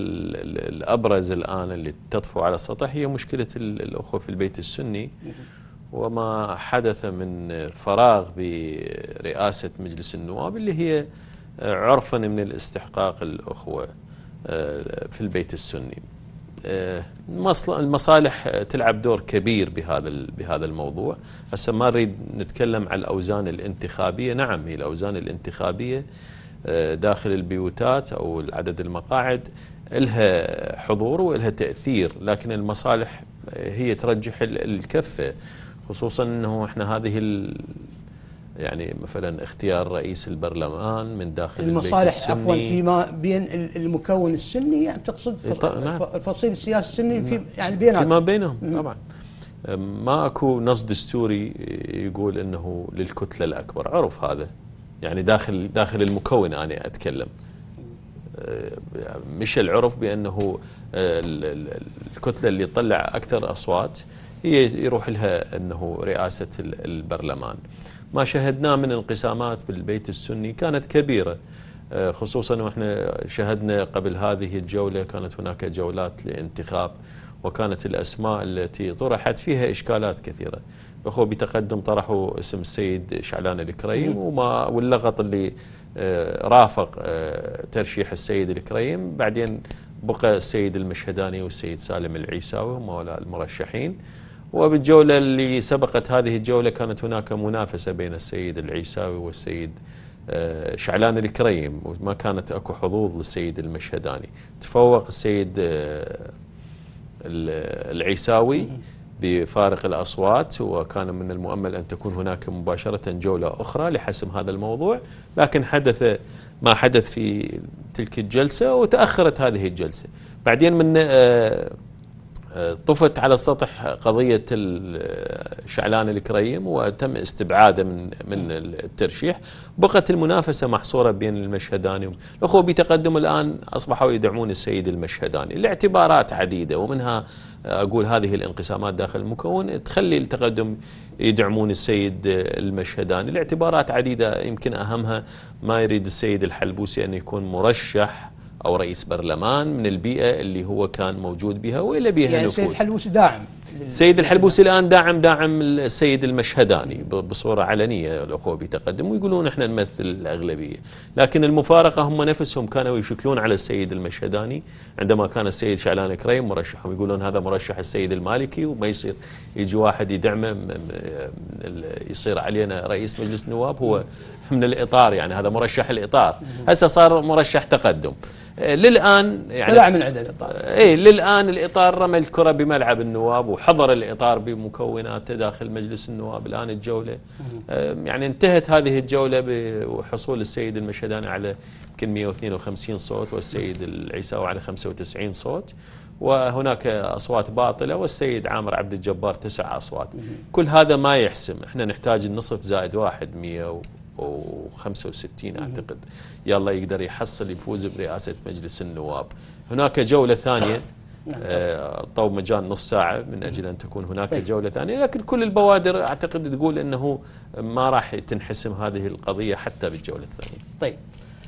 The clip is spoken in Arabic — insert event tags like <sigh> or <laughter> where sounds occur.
الأبرز الآن اللي تطفو على السطح هي مشكلة الأخوة في البيت السني وما حدث من فراغ برئاسة مجلس النواب اللي هي عرفا من الاستحقاق الأخوة آه، في البيت السني آه، المصالح تلعب دور كبير بهذا بهذا الموضوع هسه ما نريد نتكلم عن الأوزان الانتخابية نعم هي الأوزان الانتخابية آه، داخل البيوتات أو عدد المقاعد لها حضور ولها تأثير لكن المصالح هي ترجح الكفة خصوصا أنه إحنا هذه ال يعني مثلا اختيار رئيس البرلمان من داخل المصالح عفوا فيما بين المكون السني يعني تقصد نعم. الفصيل السياسي السني في نعم. يعني بيناتهم فيما بينهم طبعا ما اكو نص دستوري يقول انه للكتله الاكبر عرف هذا يعني داخل داخل المكون انا اتكلم آه، مش العرف بأنه آه، الكتلة اللي تطلع أكثر أصوات هي يروح لها أنه رئاسة البرلمان ما شهدناه من انقسامات بالبيت السني كانت كبيرة آه، خصوصا واحنا شهدنا قبل هذه الجولة كانت هناك جولات لانتخاب وكانت الأسماء التي طرحت فيها إشكالات كثيرة أخو بتقدم طرحوا اسم السيد شعلان الكريم إيه. وما واللغط اللي آه، رافق آه، ترشيح السيد الكريم بعدين بقى السيد المشهداني والسيد سالم العيساوي هم المرشحين وبالجولة اللي سبقت هذه الجولة كانت هناك منافسة بين السيد العيساوي والسيد آه، شعلان الكريم وما كانت اكو حظوظ للسيد المشهداني تفوق السيد العيساوي بفارق الأصوات وكان من المؤمل أن تكون هناك مباشرة جولة أخرى لحسم هذا الموضوع لكن حدث ما حدث في تلك الجلسة وتأخرت هذه الجلسة بعدين من آه، طفت على السطح قضية شعلان الكريم وتم استبعاده من من الترشيح بقت المنافسة محصورة بين المشهداني الأخوة بتقدم الآن أصبحوا يدعمون السيد المشهداني لاعتبارات عديدة ومنها أقول هذه الانقسامات داخل المكون تخلي التقدم يدعمون السيد المشهداني لاعتبارات عديدة يمكن أهمها ما يريد السيد الحلبوسي أن يكون مرشح أو رئيس برلمان من البيئة اللي هو كان موجود بها وإلى بها يعني السيد الحلبوسي داعم سيد الحلبوسي الآن داعم داعم السيد المشهداني بصورة علنية الأخوة بتقدم ويقولون إحنا نمثل الأغلبية لكن المفارقة هم نفسهم كانوا يشكلون على السيد المشهداني عندما كان السيد شعلان كريم مرشحهم يقولون هذا مرشح السيد المالكي وما يصير يجي واحد يدعمه يصير علينا رئيس مجلس النواب هو من الإطار يعني هذا مرشح الإطار هسه صار مرشح تقدم آه، للان يعني من عدن الاطار آه، اي للان الاطار رمى الكره بملعب النواب وحضر الاطار بمكوناته داخل مجلس النواب الان الجوله آه، يعني انتهت هذه الجوله بحصول السيد المشهداني على يمكن 152 صوت والسيد العيساوي على 95 صوت وهناك اصوات باطله والسيد عامر عبد الجبار تسع اصوات كل هذا ما يحسم احنا نحتاج النصف زائد واحد 100 و65 أعتقد يلا يقدر يحصل يفوز برئاسة مجلس النواب هناك جولة ثانية <coughs> نعم. آه، طو مجال نص ساعة من أجل أن تكون هناك طيب. جولة ثانية لكن كل البوادر أعتقد تقول أنه ما راح تنحسم هذه القضية حتى بالجولة الثانية طيب